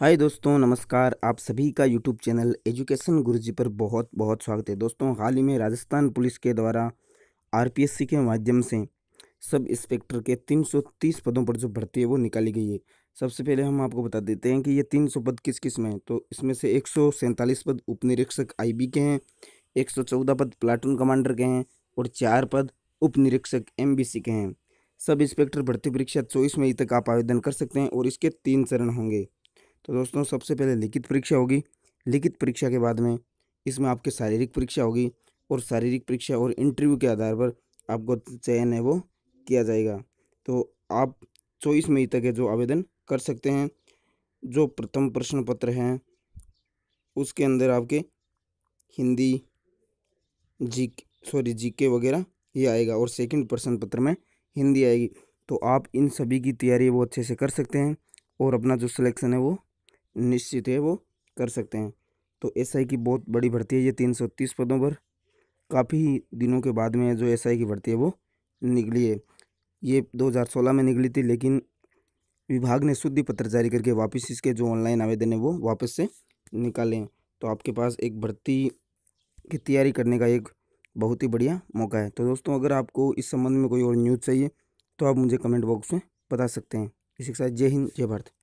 हाय दोस्तों नमस्कार आप सभी का यूट्यूब चैनल एजुकेशन गुरुजी पर बहुत बहुत स्वागत है दोस्तों हाल ही में राजस्थान पुलिस के द्वारा आरपीएससी के माध्यम से सब इंस्पेक्टर के 330 पदों पर जो भर्ती है वो निकाली गई है सबसे पहले हम आपको बता देते हैं कि ये 300 पद किस किस में हैं तो इसमें से एक पद उप निरीक्षक आई के हैं एक पद प्लाटून कमांडर के हैं और चार पद उप निरीक्षक एम के हैं सब इंस्पेक्टर भर्ती परीक्षा चौबीस मई तक आप आवेदन कर सकते हैं और इसके तीन चरण होंगे तो दोस्तों सबसे पहले लिखित परीक्षा होगी लिखित परीक्षा के बाद में इसमें आपकी शारीरिक परीक्षा होगी और शारीरिक परीक्षा और इंटरव्यू के आधार पर आपको चयन है वो किया जाएगा तो आप चौबीस मई तक है जो आवेदन कर सकते हैं जो प्रथम प्रश्न पत्र हैं उसके अंदर आपके हिंदी जी सॉरी जी के वगैरह ये आएगा और सेकंड प्रश्न पत्र में हिंदी आएगी तो आप इन सभी की तैयारी वो अच्छे से कर सकते हैं और अपना जो सिलेक्शन है वो निश्चित है वो कर सकते हैं तो एस आई की बहुत बड़ी भर्ती है ये तीन सौ तीस पदों पर काफ़ी दिनों के बाद में जो एस आई की भर्ती है वो निकली है ये 2016 में निकली थी लेकिन विभाग ने शुद्धि पत्र जारी करके वापस इसके जो ऑनलाइन आवेदन है वो वापस से निकालें तो आपके पास एक भर्ती की तैयारी करने का एक बहुत ही बढ़िया मौका है तो दोस्तों अगर आपको इस संबंध में कोई और न्यूज़ चाहिए तो आप मुझे कमेंट बॉक्स में बता सकते हैं इसी के साथ जय हिंद जय भारत